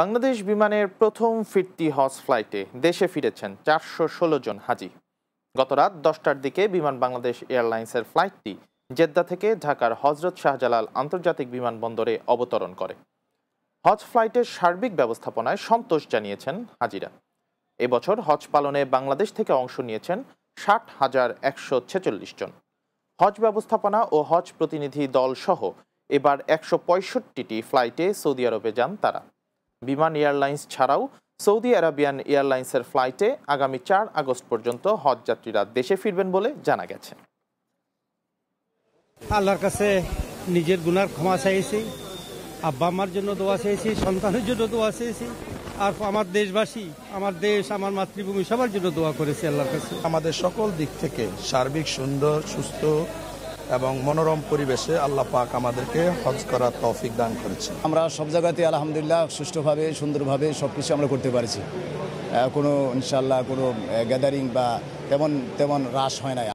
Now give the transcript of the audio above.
বাংলাদেশ বিমানের প্রথম ফিরতি হজ ফ্লাইটে দেশে ফিরেছেন চারশো ষোলো জন হাজি গতরাত দশটার দিকে বিমান বাংলাদেশ এয়ারলাইন্সের ফ্লাইটটি জেদ্দা থেকে ঢাকার হজরত শাহজালাল আন্তর্জাতিক বিমানবন্দরে অবতরণ করে হজ ফ্লাইটের সার্বিক ব্যবস্থাপনায় সন্তোষ জানিয়েছেন হাজিরা এবছর হজ পালনে বাংলাদেশ থেকে অংশ নিয়েছেন ষাট হাজার একশো ছেচল্লিশ জন হজ ব্যবস্থাপনা ও হজ প্রতিনিধি দলসহ এবার একশো পঁয়ষট্টিটি ফ্লাইটে সৌদি আরবে যান তারা বিমান এয়ারলাইন্স ছাড়াও সৌদি আরাবিয়ান এয়ারলাইন্সের ফ্লাইটে আগামী চার আগস্ট পর্যন্ত হজ যাত্রীরা দেশে ফিরবেন বলে জানা গেছে আল্লাহর কাছে নিজের গুনার ক্ষমা চাইছি আব্বা আমার জন্য দোয়া চেয়েছি সন্তানের জন্য দোয়া চেয়েছি আর আমার দেশবাসী আমার দেশ আমার মাতৃভূমি সবার জন্য দোয়া করেছি আল্লাহর কাছে আমাদের সকল দিক থেকে সার্বিক সুন্দর সুস্থ এবং মনোরম পরিবেশে আল্লাহ পাক আমাদেরকে হজ করার তৌফিক দান করেছে আমরা সব জায়গাতে আলহামদুলিল্লাহ সুষ্ঠুভাবে সুন্দরভাবে সব কিছু আমরা করতে পারছি কোনো ইনশাল্লাহ কোনো গ্যাদারিং বা তেমন তেমন হ্রাস হয় না